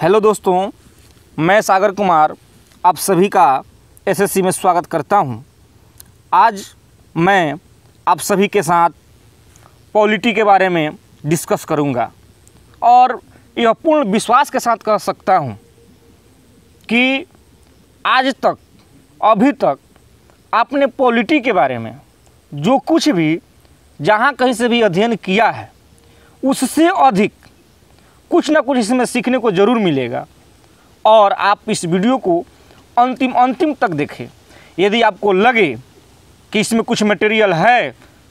Hello दोस्तों मैं सागर कुमार आप सभी का एसएससी में स्वागत करता हूं। आज मैं आप सभी के साथ पॉलिटी के बारे में डिस्कस करूंगा और यह पूर्ण विश्वास के साथ कह सकता हूं कि आज तक अभी तक आपने पॉलिटी के बारे में जो कुछ भी जहां कहीं से भी अध्ययन किया है उससे अधिक कुछ ना कुछ इसमें सीखने को ज़रूर मिलेगा और आप इस वीडियो को अंतिम अंतिम तक देखें यदि आपको लगे कि इसमें कुछ मटेरियल है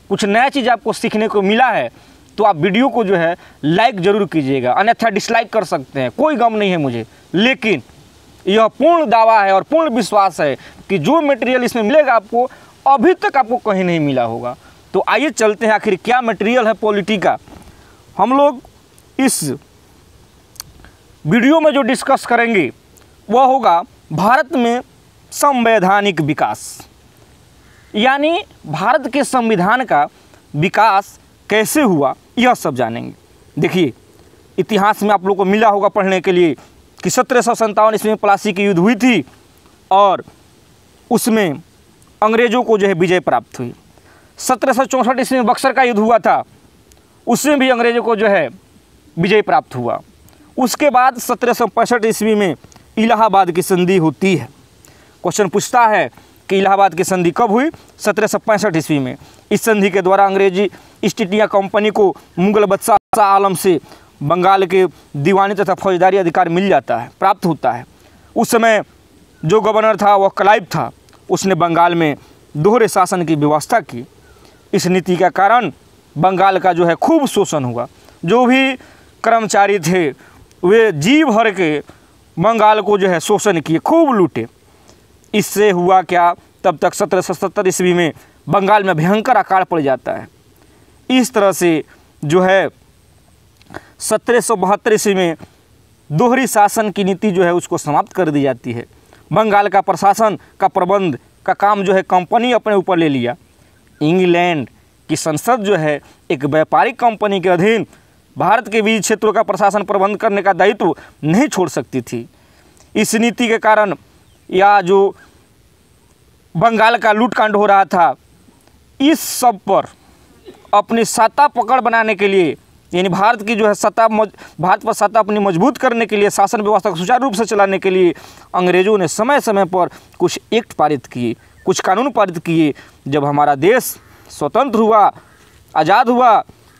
कुछ नया चीज़ आपको सीखने को मिला है तो आप वीडियो को जो है लाइक ज़रूर कीजिएगा अन्यथा डिसलाइक कर सकते हैं कोई गम नहीं है मुझे लेकिन यह पूर्ण दावा है और पूर्ण विश्वास है कि जो मटेरियल इसमें मिलेगा आपको अभी तक आपको कहीं नहीं मिला होगा तो आइए चलते हैं आखिर क्या मटेरियल है पॉलिटी का हम लोग इस वीडियो में जो डिस्कस करेंगे वह होगा भारत में संवैधानिक विकास यानी भारत के संविधान का विकास कैसे हुआ यह सब जानेंगे देखिए इतिहास में आप लोगों को मिला होगा पढ़ने के लिए कि सत्रह सौ सन्तावन ईस्वी में प्लासी की युद्ध हुई थी और उसमें अंग्रेज़ों को जो है विजय प्राप्त हुई सत्रह सौ चौंसठ ईस्वी में बक्सर का युद्ध हुआ था उसमें भी अंग्रेज़ों को जो है विजय प्राप्त हुआ उसके बाद सत्रह सौ पैंसठ ईस्वी में इलाहाबाद की संधि होती है क्वेश्चन पूछता है कि इलाहाबाद की संधि कब हुई सत्रह सौ पैंसठ ईस्वी में इस संधि के द्वारा अंग्रेजी ईस्ट इंडिया कंपनी को मुगल बदशाह आलम से बंगाल के दीवानी तथा फौजदारी अधिकार मिल जाता है प्राप्त होता है उस समय जो गवर्नर था वह क्लाइव था उसने बंगाल में दोहरे शासन की व्यवस्था की इस नीति का कारण बंगाल का जो है खूब शोषण हुआ जो भी कर्मचारी थे वे जी भर के बंगाल को जो है शोषण किए खूब लूटे इससे हुआ क्या तब तक सत्रह सौ सत्तर ईस्वी में बंगाल में भयंकर आकार पड़ जाता है इस तरह से जो है सत्रह सौ बहत्तर ईस्वी में दोहरी शासन की नीति जो है उसको समाप्त कर दी जाती है बंगाल का प्रशासन का प्रबंध का काम जो है कंपनी अपने ऊपर ले लिया इंग्लैंड की संसद जो है एक व्यापारिक कंपनी के अधीन भारत के विविध क्षेत्रों का प्रशासन प्रबंध करने का दायित्व नहीं छोड़ सकती थी इस नीति के कारण या जो बंगाल का लूटकांड हो रहा था इस सब पर अपनी सत्ता पकड़ बनाने के लिए यानी भारत की जो है सत्ता भारत पर सत्ता अपनी मजबूत करने के लिए शासन व्यवस्था को सुचारू रूप से चलाने के लिए अंग्रेज़ों ने समय समय पर कुछ एक्ट पारित किए कुछ कानून पारित किए जब हमारा देश स्वतंत्र हुआ आज़ाद हुआ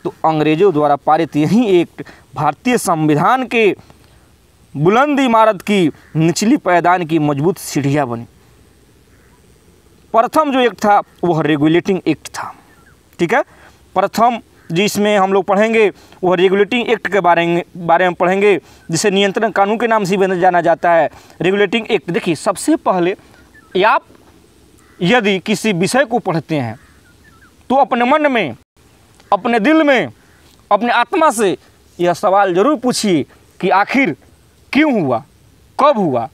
तो अंग्रेज़ों द्वारा पारित यही एक भारतीय संविधान के बुलंद इमारत की निचली पैदान की मजबूत सीढ़ियाँ बनी प्रथम जो एक्ट था वह रेगुलेटिंग एक्ट था ठीक है प्रथम जिसमें हम लोग पढ़ेंगे वह रेगुलेटिंग एक्ट के बारे में बारे में पढ़ेंगे जिसे नियंत्रण कानून के नाम से भी जाना जाता है रेगुलेटिंग एक्ट देखिए सबसे पहले आप यदि किसी विषय को पढ़ते हैं तो अपने मन में अपने दिल में अपने आत्मा से यह सवाल ज़रूर पूछिए कि आखिर क्यों हुआ कब हुआ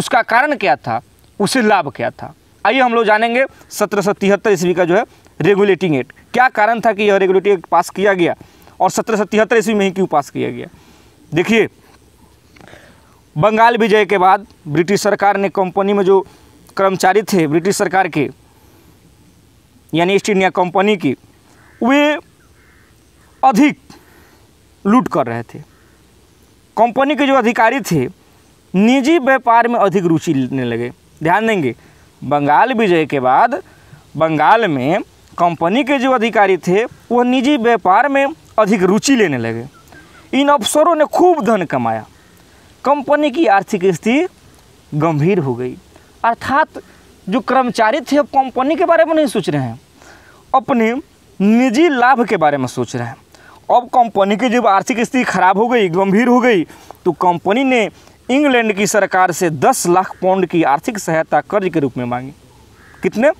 उसका कारण क्या था उसे लाभ क्या था आइए हम लोग जानेंगे सत्रह सौ तिहत्तर ईस्वी का जो है रेगुलेटिंग एक्ट क्या कारण था कि यह रेगुलेटिंग एक्ट पास किया गया और सत्रह सौ तिहत्तर ईस्वी में ही क्यों पास किया गया देखिए बंगाल विजय के बाद ब्रिटिश सरकार ने कंपनी में जो कर्मचारी थे ब्रिटिश सरकार के यानी ईस्ट इंडिया कंपनी की वे अधिक लूट कर रहे थे कंपनी के जो अधिकारी थे निजी व्यापार में अधिक रुचि लेने लगे ध्यान देंगे बंगाल विजय के बाद बंगाल में कंपनी के जो अधिकारी थे वह निजी व्यापार में अधिक रुचि लेने लगे इन अफसरों ने खूब धन कमाया कंपनी की आर्थिक स्थिति गंभीर हो गई अर्थात जो कर्मचारी थे अब कंपनी के बारे में नहीं सोच रहे हैं अपने निजी लाभ के बारे में सोच रहे हैं अब कंपनी की जब आर्थिक स्थिति खराब हो गई गंभीर हो गई तो कंपनी ने इंग्लैंड की सरकार से 10 लाख पौंड की आर्थिक सहायता कर्ज के रूप में मांगी कितने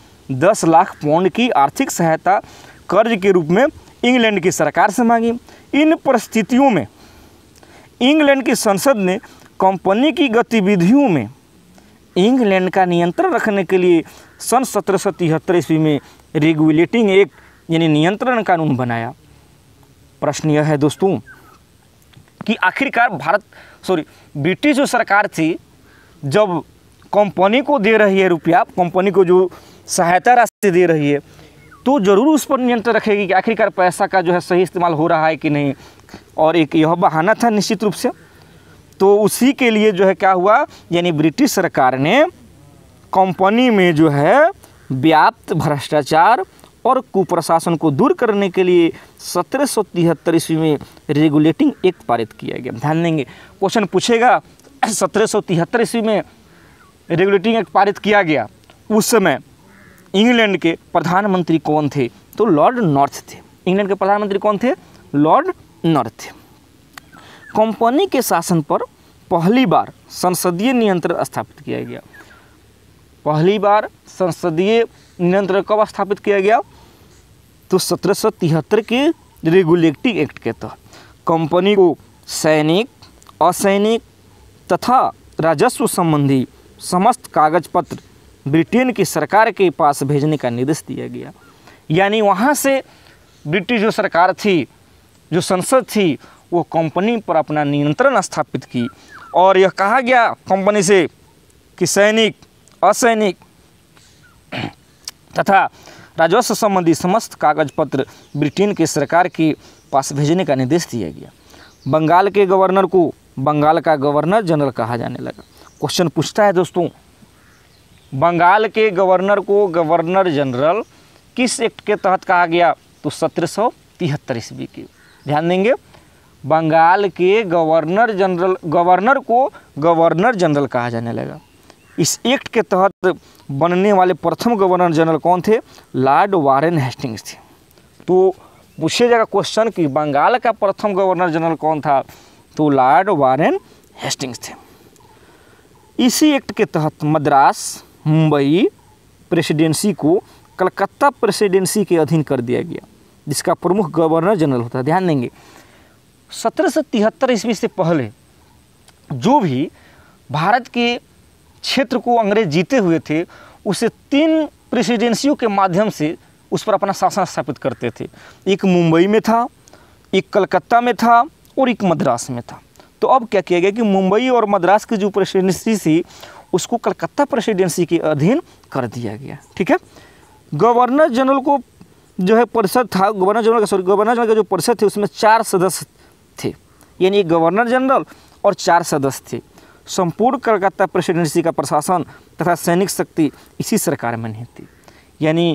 10 लाख पौंड की आर्थिक सहायता कर्ज के रूप में इंग्लैंड की सरकार से मांगी इन परिस्थितियों में इंग्लैंड की संसद ने कंपनी की गतिविधियों में इंग्लैंड का नियंत्रण रखने के लिए सन सत्रह ईस्वी में रेगुलेटिंग एक्ट यानी नियंत्रण कानून बनाया प्रश्न यह है दोस्तों कि आखिरकार भारत सॉरी ब्रिटिश जो सरकार थी जब कंपनी को दे रही है रुपया कंपनी को जो सहायता राशि दे रही है तो ज़रूर उस पर नियंत्रण रखेगी कि आखिरकार पैसा का जो है सही इस्तेमाल हो रहा है कि नहीं और एक यह बहाना था निश्चित रूप से तो उसी के लिए जो है क्या हुआ यानी ब्रिटिश सरकार ने कंपनी में जो है व्याप्त भ्रष्टाचार और कुप्रशासन को दूर करने के लिए सत्रह सौ तिहत्तर ईस्वी में रेगुलेटिंग एक्ट पारित किया गया ध्यान देंगे क्वेश्चन पूछेगा सत्रह सौ तिहत्तर ईस्वी में रेगुलेटिंग एक्ट पारित किया गया उस समय इंग्लैंड के प्रधानमंत्री कौन थे तो लॉर्ड नॉर्थ थे इंग्लैंड के प्रधानमंत्री कौन थे लॉर्ड नॉर्थ थे कंपनी के शासन पर पहली बार संसदीय नियंत्रण स्थापित किया गया पहली बार संसदीय नियंत्रण कब स्थापित किया गया तो सत्रह के रेगुलेटिंग एक्ट के तहत कंपनी को सैनिक असैनिक तथा राजस्व संबंधी समस्त कागज पत्र ब्रिटेन की सरकार के पास भेजने का निर्देश दिया गया यानी वहाँ से ब्रिटिश जो सरकार थी जो संसद थी वो कंपनी पर अपना नियंत्रण स्थापित की और यह कहा गया कंपनी से कि सैनिक असैनिक तथा राजस्व संबंधी समस्त कागज पत्र ब्रिटेन के सरकार के पास भेजने का निर्देश दिया गया बंगाल के गवर्नर को बंगाल का गवर्नर जनरल कहा जाने लगा क्वेश्चन पूछता है दोस्तों बंगाल के गवर्नर को गवर्नर जनरल किस एक्ट के तहत कहा गया तो सत्रह सौ तिहत्तर ईस्वी के ध्यान देंगे बंगाल के गवर्नर जनरल गवर्नर को गवर्नर जनरल कहा जाने लगा इस एक्ट के तहत बनने वाले प्रथम गवर्नर जनरल कौन थे लॉर्ड वारेन हेस्टिंग्स थे तो पूछे जाएगा क्वेश्चन कि बंगाल का प्रथम गवर्नर जनरल कौन था तो लॉर्ड वारेन हेस्टिंग्स थे इसी एक्ट के तहत मद्रास मुंबई प्रेसिडेंसी को कलकत्ता प्रेसिडेंसी के अधीन कर दिया गया जिसका प्रमुख गवर्नर जनरल होता है ध्यान देंगे सत्रह सौ तिहत्तर ईस्वी से पहले जो भी भारत के क्षेत्र को अंग्रेज जीते हुए थे उसे तीन प्रेसिडेंसियों के माध्यम से उस पर अपना शासन स्थापित करते थे एक मुंबई में था एक कलकत्ता में था और एक मद्रास में था तो अब क्या किया गया कि मुंबई और मद्रास की जो प्रेसिडेंसी थी उसको कलकत्ता प्रेसिडेंसी के अधीन कर दिया गया ठीक है गवर्नर जनरल को जो है परिषद था गवर्नर जनरल का सॉरी गवर्नर जनरल का जो परिषद थे उसमें चार सदस्य थे यानी गवर्नर जनरल और चार सदस्य थे संपूर्ण कलकत्ता प्रेसिडेंसी का प्रशासन तथा सैनिक शक्ति इसी सरकार में नहीं थी यानी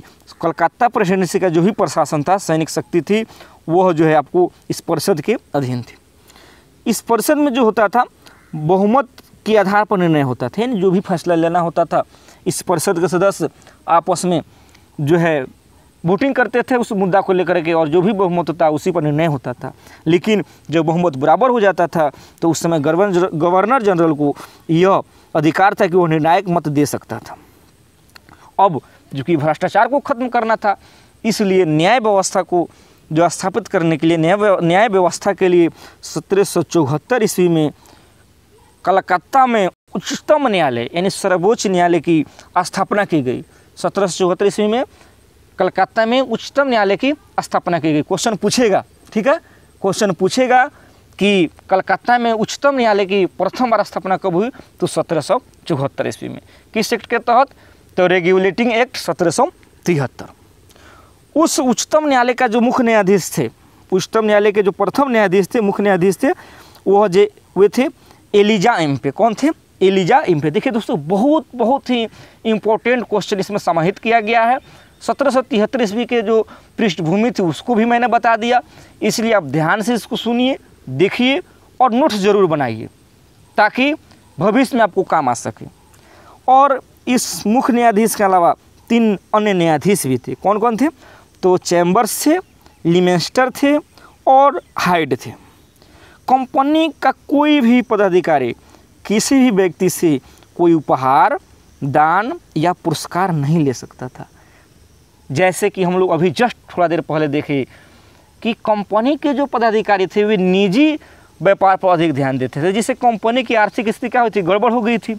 कलकत्ता प्रेसिडेंसी का जो भी प्रशासन था सैनिक शक्ति थी वह जो है आपको इस परिषद के अधीन थी इस परिषद में जो होता था बहुमत के आधार पर निर्णय होता था यानी जो भी फैसला लेना होता था इस परिषद के सदस्य आपस में जो है वोटिंग करते थे उस मुद्दा को लेकर के और जो भी बहुमत होता उसी पर निर्णय होता था लेकिन जब बहुमत बराबर हो जाता था तो उस समय गवर्नर जनरल को यह अधिकार था कि वो निर्णायक मत दे सकता था अब चूँकि भ्रष्टाचार को खत्म करना था इसलिए न्याय व्यवस्था को जो स्थापित करने के लिए न्याय न्याय व्यवस्था के लिए सत्रह सौ चौहत्तर ईस्वी में कलकत्ता में उच्चतम न्यायालय यानी सर्वोच्च न्यायालय की स्थापना की गई सत्रह सौ चौहत्तर ईस्वी में कलकत्ता में उच्चतम न्यायालय की स्थापना की गई क्वेश्चन पूछेगा ठीक है क्वेश्चन पूछेगा कि कलकत्ता में उच्चतम न्यायालय की प्रथम बार स्थापना कब हुई तो सत्रह सौ चौहत्तर ईस्वी में किस एक्ट के तहत तो रेगुलेटिंग एक्ट सत्रह सौ तिहत्तर उस उच्चतम न्यायालय का जो मुख्य न्यायाधीश थे उच्चतम न्यायालय के जो प्रथम न्यायाधीश थे मुख्य न्यायाधीश थे वह जे वे थे एलिजा एम्पे कौन थे एलिजा एम्पे देखिए दोस्तों बहुत बहुत ही इम्पोर्टेंट क्वेश्चन इसमें समाहित किया गया है सत्रह सौ तिहत्तर ईस्वी के जो पृष्ठभूमि थी उसको भी मैंने बता दिया इसलिए आप ध्यान से इसको सुनिए देखिए और नोट्स ज़रूर बनाइए ताकि भविष्य में आपको काम आ सके और इस मुख्य न्यायाधीश के अलावा तीन अन्य न्यायाधीश भी थे कौन कौन थे तो चैम्बर्स थे लिमेस्टर थे और हाइड थे कंपनी का कोई भी पदाधिकारी किसी भी व्यक्ति से कोई उपहार दान या पुरस्कार नहीं ले सकता था जैसे कि हम लोग अभी जस्ट थोड़ा देर पहले देखे कि कंपनी के जो पदाधिकारी थे वे निजी व्यापार पर अधिक ध्यान देते थे जिससे कंपनी की आर्थिक स्थिति क्या हुई थी गड़बड़ हो गई थी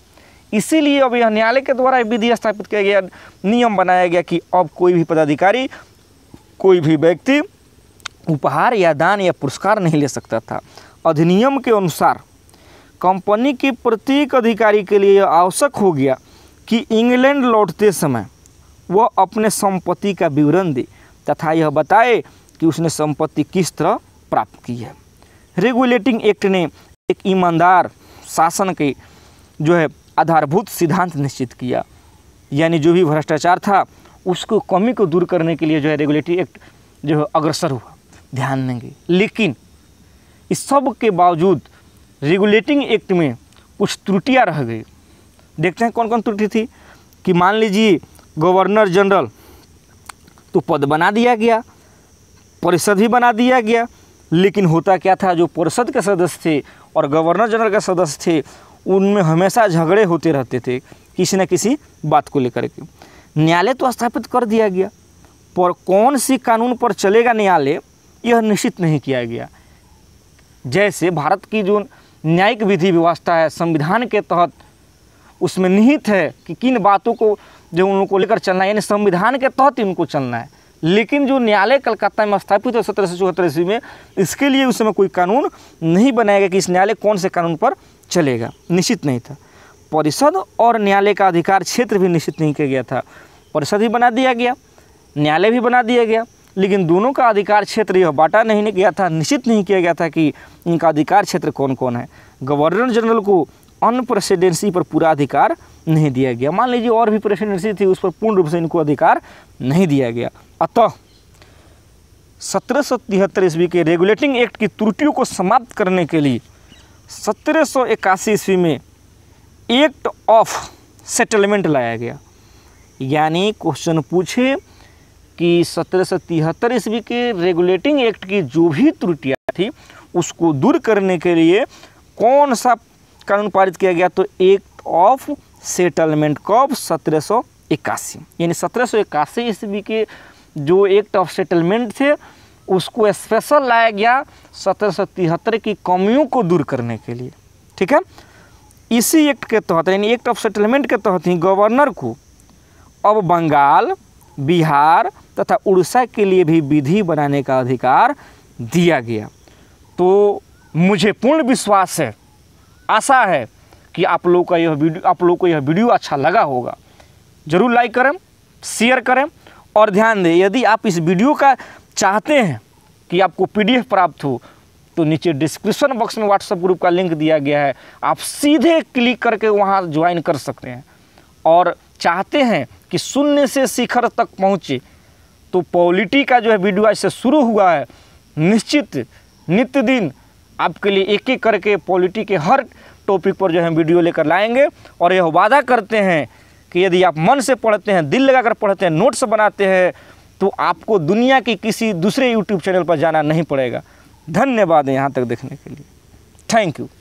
इसीलिए अब यह न्यायालय के द्वारा विधि स्थापित किया गया नियम बनाया गया कि अब कोई भी पदाधिकारी कोई भी व्यक्ति उपहार या दान या पुरस्कार नहीं ले सकता था अधिनियम के अनुसार कंपनी के प्रत्येक अधिकारी के लिए आवश्यक हो गया कि इंग्लैंड लौटते समय वह अपने संपत्ति का विवरण दे तथा यह बताए कि उसने संपत्ति किस तरह प्राप्त की है रेगुलेटिंग एक्ट ने एक ईमानदार शासन के जो है आधारभूत सिद्धांत निश्चित किया यानी जो भी भ्रष्टाचार था उसको कमी को दूर करने के लिए जो है रेगुलेटरी एक्ट जो है अग्रसर हुआ ध्यान देंगे लेकिन इस सब के बावजूद रेगुलेटिंग एक्ट में कुछ त्रुटियां रह गई देखते हैं कौन कौन त्रुटि थी कि मान लीजिए गवर्नर जनरल तो पद बना दिया गया परिषद ही बना दिया गया लेकिन होता क्या था जो परिषद के सदस्य थे और गवर्नर जनरल के सदस्य थे उनमें हमेशा झगड़े होते रहते थे किसी न किसी बात को लेकर के न्यायालय तो स्थापित कर दिया गया पर कौन सी कानून पर चलेगा न्यायालय यह निश्चित नहीं किया गया जैसे भारत की जो न्यायिक विधि व्यवस्था है संविधान के तहत उसमें निहित है कि किन बातों को जो उनको लेकर चलना है यानी संविधान के तहत ही उनको चलना है लेकिन जो न्यायालय कलकत्ता में स्थापित है सत्रह सौ चौहत्तर ईस्वी में इसके लिए उस समय कोई कानून नहीं बनाया गया कि इस न्यायालय कौन से कानून पर चलेगा निश्चित नहीं था परिषद और न्यायालय का अधिकार क्षेत्र भी निश्चित नहीं किया गया था परिषद ही बना दिया गया न्यायालय भी बना दिया गया लेकिन दोनों का अधिकार क्षेत्र यह बांटा नहीं गया था निश्चित नहीं किया गया था कि इनका अधिकार क्षेत्र कौन कौन है गवर्नर जनरल को अन प्रेसिडेंसी पर पूरा अधिकार नहीं दिया गया मान लीजिए और भी प्रेसिडेंसी थी उस पर पूर्ण रूप से इनको अधिकार नहीं दिया गया अतः सत्रह सौ तिहत्तर ईस्वी के रेगुलेटिंग एक्ट की त्रुटियों को समाप्त करने के लिए सत्रह सौ इक्यासी ईस्वी में एक्ट ऑफ सेटलमेंट लाया गया यानी क्वेश्चन पूछे कि सत्रह सौ तिहत्तर ईस्वी के रेगुलेटिंग एक्ट की जो भी त्रुटियाँ थी उसको दूर करने के लिए कौन सा कानून पारित किया गया तो एक्ट ऑफ सेटलमेंट कब सत्रह सौ इक्यासी यानी सत्रह सौ इक्यासी ईस्वी के जो एक्ट ऑफ सेटलमेंट थे उसको स्पेशल लाया गया सत्रह सौ तिहत्तर की कमियों को दूर करने के लिए ठीक है इसी एक्ट के तहत यानी एक्ट ऑफ सेटलमेंट के तहत ही गवर्नर को अब बंगाल बिहार तथा उड़ीसा के लिए भी विधि बनाने का अधिकार दिया गया तो मुझे पूर्ण विश्वास है आशा है कि आप लोगों का यह वीडियो आप लोगों को यह वीडियो अच्छा लगा होगा ज़रूर लाइक करें शेयर करें और ध्यान दें यदि आप इस वीडियो का चाहते हैं कि आपको पीडीएफ प्राप्त हो तो नीचे डिस्क्रिप्शन बॉक्स में व्हाट्सएप ग्रुप का लिंक दिया गया है आप सीधे क्लिक करके वहाँ ज्वाइन कर सकते हैं और चाहते हैं कि शून्य से शिखर तक पहुँचे तो पॉलिटी का जो है वीडियो आज से शुरू हुआ है निश्चित नित्य दिन आपके लिए एक एक करके पॉलिटी के हर टॉपिक पर जो है वीडियो लेकर लाएंगे और यह वादा करते हैं कि यदि आप मन से पढ़ते हैं दिल लगाकर पढ़ते हैं नोट्स बनाते हैं तो आपको दुनिया के किसी दूसरे यूट्यूब चैनल पर जाना नहीं पड़ेगा धन्यवाद यहाँ तक देखने के लिए थैंक यू